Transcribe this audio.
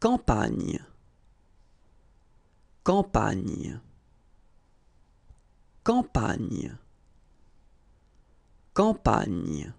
Campagne. Campagne. Campagne. Campagne.